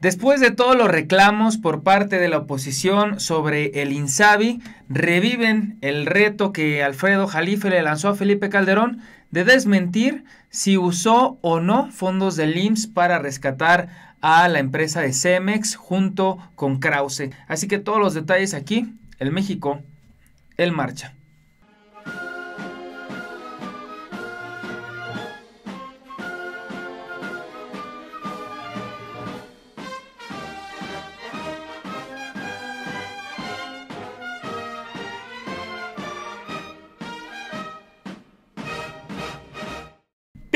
Después de todos los reclamos por parte de la oposición sobre el INSABI, reviven el reto que Alfredo Jalife le lanzó a Felipe Calderón de desmentir si usó o no fondos del IMSS para rescatar a la empresa de Cemex junto con Krause. Así que todos los detalles aquí, el México, el marcha.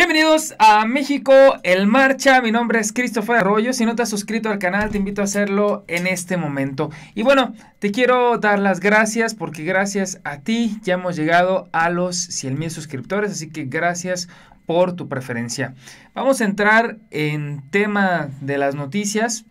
Bienvenidos a México El Marcha, mi nombre es Cristóbal Arroyo, si no te has suscrito al canal te invito a hacerlo en este momento. Y bueno, te quiero dar las gracias porque gracias a ti ya hemos llegado a los 100 mil suscriptores, así que gracias por tu preferencia. Vamos a entrar en tema de las noticias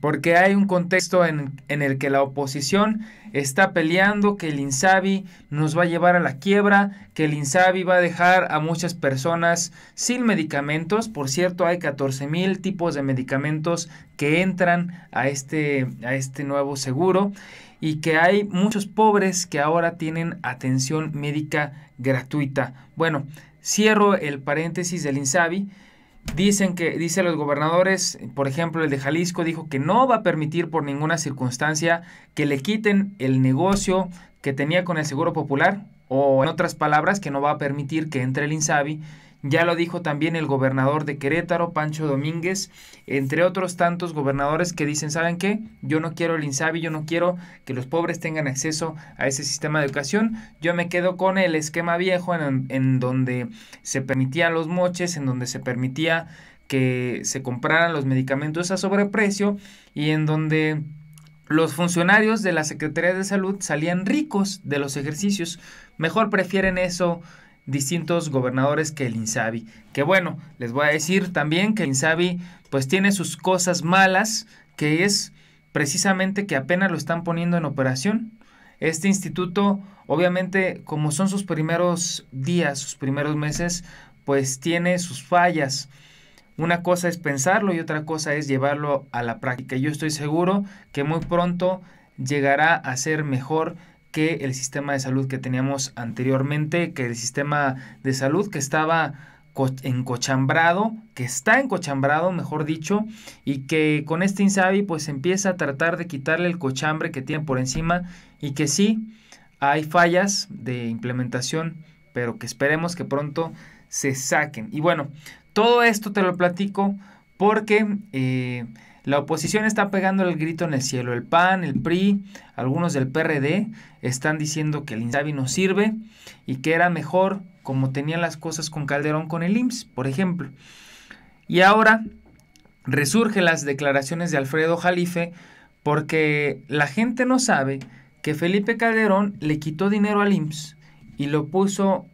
porque hay un contexto en, el que la oposición está peleando que el INSABI nos va a llevar a la quiebra, que el INSABI va a dejar a muchas personas sin medicamentos. Por cierto, hay 14 mil tipos de medicamentos que entran a este, a este nuevo seguro y que hay muchos pobres que ahora tienen atención médica gratuita. Bueno, cierro el paréntesis del INSABI Dicen que, dice los gobernadores, por ejemplo, el de Jalisco dijo que no va a permitir por ninguna circunstancia que le quiten el negocio que tenía con el Seguro Popular, o en otras palabras, que no va a permitir que entre el INSABI ya lo dijo también el gobernador de Querétaro, Pancho Domínguez, entre otros tantos gobernadores que dicen, ¿saben qué? Yo no quiero el INSABI, yo no quiero que los pobres tengan acceso a ese sistema de educación. Yo me quedo con el esquema viejo en, en donde se permitían los moches, en donde se permitía que se compraran los medicamentos a sobreprecio y en donde los funcionarios de la Secretaría de Salud salían ricos de los ejercicios. Mejor prefieren eso distintos gobernadores que el INSABI. Que bueno, les voy a decir también que el INSABI pues tiene sus cosas malas, que es precisamente que apenas lo están poniendo en operación. Este instituto, obviamente, como son sus primeros días, sus primeros meses, pues tiene sus fallas. Una cosa es pensarlo y otra cosa es llevarlo a la práctica. Yo estoy seguro que muy pronto llegará a ser mejor que el sistema de salud que teníamos anteriormente, que el sistema de salud que estaba encochambrado, que está encochambrado, mejor dicho, y que con este Insabi pues empieza a tratar de quitarle el cochambre que tiene por encima y que sí, hay fallas de implementación, pero que esperemos que pronto se saquen. Y bueno, todo esto te lo platico porque eh, la oposición está pegando el grito en el cielo. El PAN, el PRI, algunos del PRD están diciendo que el INSABI no sirve y que era mejor como tenían las cosas con Calderón con el IMSS, por ejemplo. Y ahora resurgen las declaraciones de Alfredo Jalife porque la gente no sabe que Felipe Calderón le quitó dinero al IMSS y lo puso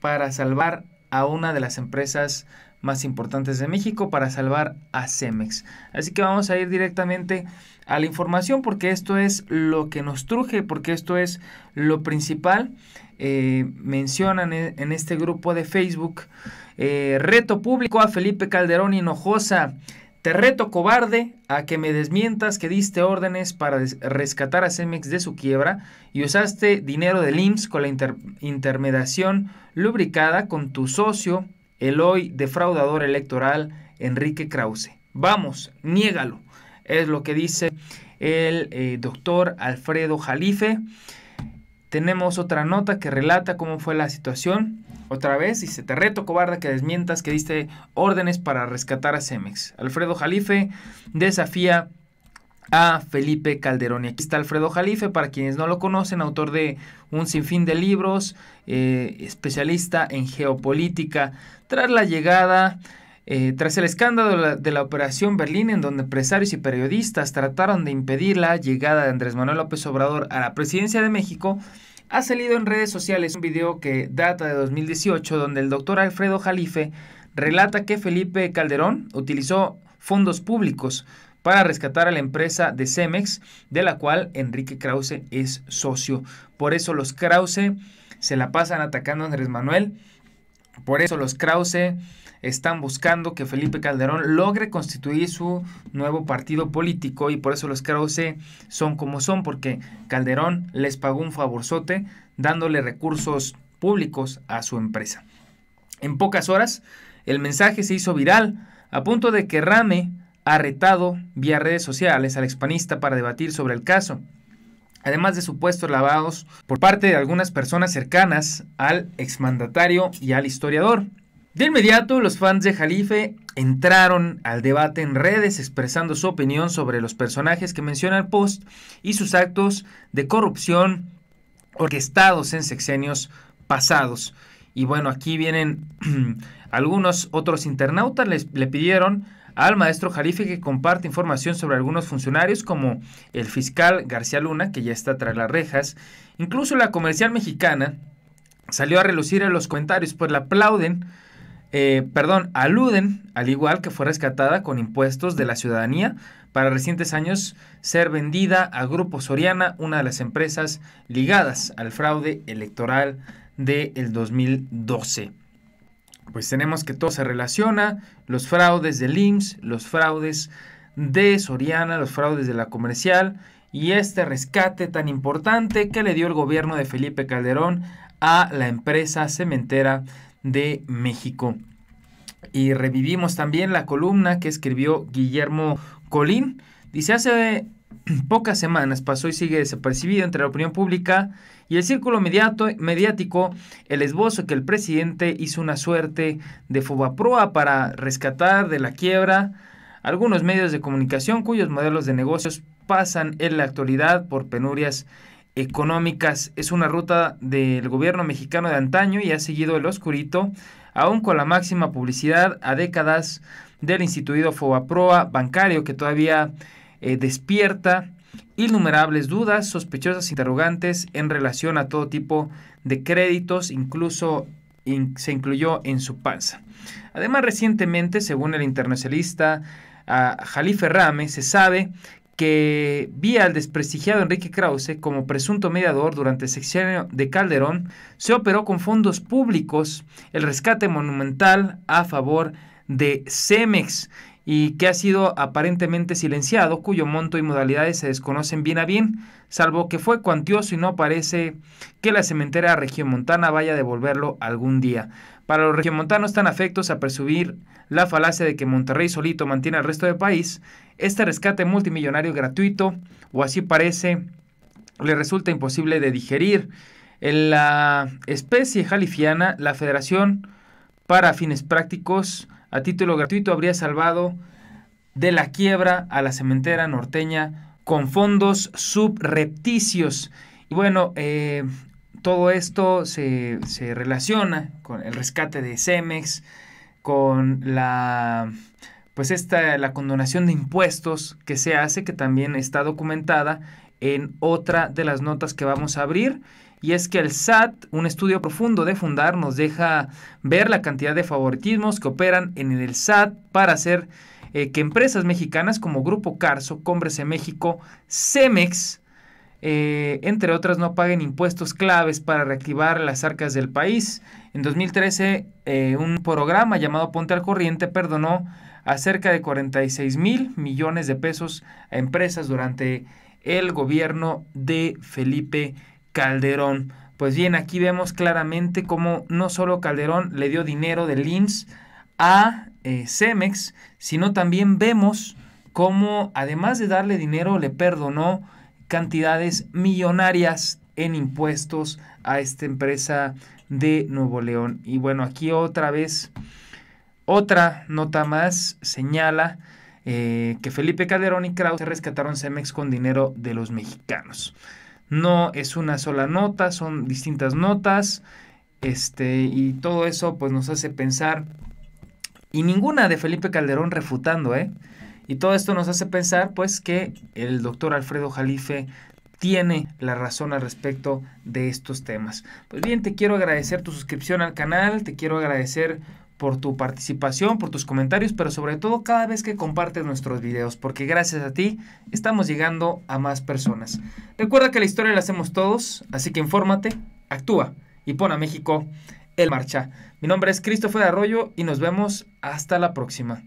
para salvar a una de las empresas más importantes de México para salvar a Cemex. Así que vamos a ir directamente a la información porque esto es lo que nos truje, porque esto es lo principal. Eh, mencionan e, en este grupo de Facebook eh, reto público a Felipe Calderón Hinojosa. Te reto cobarde a que me desmientas que diste órdenes para rescatar a Cemex de su quiebra y usaste dinero del IMSS con la intermediación lubricada con tu socio el hoy defraudador electoral Enrique Krause. Vamos, niégalo, es lo que dice el eh, doctor Alfredo Jalife. Tenemos otra nota que relata cómo fue la situación. Otra vez, dice, te reto cobarde que desmientas que diste órdenes para rescatar a Cemex. Alfredo Jalife desafía a Felipe Calderón. Y aquí está Alfredo Jalife, para quienes no lo conocen, autor de un sinfín de libros, eh, especialista en geopolítica tras la llegada eh, tras el escándalo de la, de la, Operación Berlín, en donde empresarios y periodistas trataron de impedir la llegada de Andrés Manuel López Obrador a la presidencia de México, ha salido en redes sociales un video que data de 2018, donde el doctor Alfredo Jalife relata que Felipe Calderón utilizó fondos públicos para rescatar a la empresa de Cemex, de la cual Enrique Krause es socio. Por eso los Krause se la pasan atacando a Andrés Manuel por eso los Krause están buscando que Felipe Calderón logre constituir su nuevo partido político y por eso los Krause son como son, porque Calderón les pagó un favorzote dándole recursos públicos a su empresa. En pocas horas, el mensaje se hizo viral, a punto de que Rame ha retado vía redes sociales al expanista para debatir sobre el caso además de supuestos lavados por parte de algunas personas cercanas al exmandatario y al historiador. De inmediato, los fans de Jalife entraron al debate en redes expresando su opinión sobre los personajes que menciona el post y sus actos de corrupción orquestados en sexenios pasados. Y bueno, aquí vienen algunos otros internautas, les, le pidieron al maestro Jalife que comparte información sobre algunos funcionarios como el fiscal García Luna, que ya está tras las rejas, incluso la comercial mexicana salió a relucir en los comentarios, pues la aplauden, eh, perdón, aluden, al igual que fue rescatada con impuestos de la ciudadanía para recientes años ser vendida a Grupo Soriana, una de las empresas ligadas al fraude electoral del de 2012 pues tenemos que todo se relaciona, los fraudes del IMSS, los fraudes de Soriana, los fraudes de la comercial y este rescate tan importante que le dio el gobierno de Felipe Calderón a la empresa cementera de México. Y revivimos también la columna que escribió Guillermo Colín. Dice, hace pocas semanas pasó y sigue desapercibido entre la opinión pública y el círculo mediático el esbozo que el presidente hizo una suerte de fobaproa para rescatar de la quiebra algunos medios de comunicación cuyos modelos de negocios pasan en la actualidad por penurias económicas. Es una ruta del gobierno mexicano de antaño y ha seguido el oscurito, aún con la máxima publicidad a décadas del instituido Fobaproa bancario que todavía eh, despierta innumerables dudas, sospechosas interrogantes en relación a todo tipo de créditos, incluso se incluyó en su panza. Además, recientemente, según el internacionalista uh, ah, Ferrame se sabe que vía al desprestigiado Enrique Krause como presunto mediador durante el sexenio de Calderón, se operó con fondos públicos el rescate monumental a favor de Cemex y que ha sido aparentemente silenciado, cuyo monto y modalidades se desconocen bien a bien, salvo que fue cuantioso y no parece que la cementera regiomontana vaya a devolverlo algún día. Para los regiomontanos tan afectos a percibir la falacia de que Monterrey solito mantiene al resto del país, este rescate multimillonario gratuito, o así parece, le resulta imposible de digerir. En la especie jalifiana, la Federación para fines prácticos a título gratuito habría salvado de la quiebra a la cementera norteña con fondos subrepticios. Y bueno, eh, todo esto se, se, relaciona con el rescate de Cemex, con la pues esta la condonación de impuestos que se hace, que también está documentada en otra de las notas que vamos a abrir y es que el SAT, un estudio profundo de Fundar, nos deja ver la cantidad de favoritismos que operan en el SAT para hacer eh, que empresas mexicanas como Grupo Carso, en México, Cemex, eh, entre otras, no paguen impuestos claves para reactivar las arcas del país. En 2013, eh, un programa llamado Ponte al Corriente perdonó a cerca de 46 mil millones de pesos a empresas durante el gobierno de Felipe Calderón. Pues bien, aquí vemos claramente cómo no solo Calderón le dio dinero de Lins a eh, Cemex, sino también vemos cómo, además de darle dinero, le perdonó cantidades millonarias en impuestos a esta empresa de Nuevo León. Y bueno, aquí otra vez, otra nota más señala eh, que Felipe Calderón y Kraus rescataron Cemex con dinero de los mexicanos no es una sola nota, son distintas notas, este, y todo eso pues nos hace pensar, y ninguna de Felipe Calderón refutando, ¿eh? Y todo esto nos hace pensar pues que el doctor Alfredo Jalife tiene la razón al respecto de estos temas. Pues bien, te quiero agradecer tu suscripción al canal, te quiero agradecer por tu participación, por tus comentarios, pero sobre todo cada vez que compartes nuestros videos, porque gracias a ti estamos llegando a más personas. Recuerda que la historia la hacemos todos, así que infórmate, actúa y pon a México en marcha. Mi nombre es Christopher Arroyo y nos vemos hasta la próxima.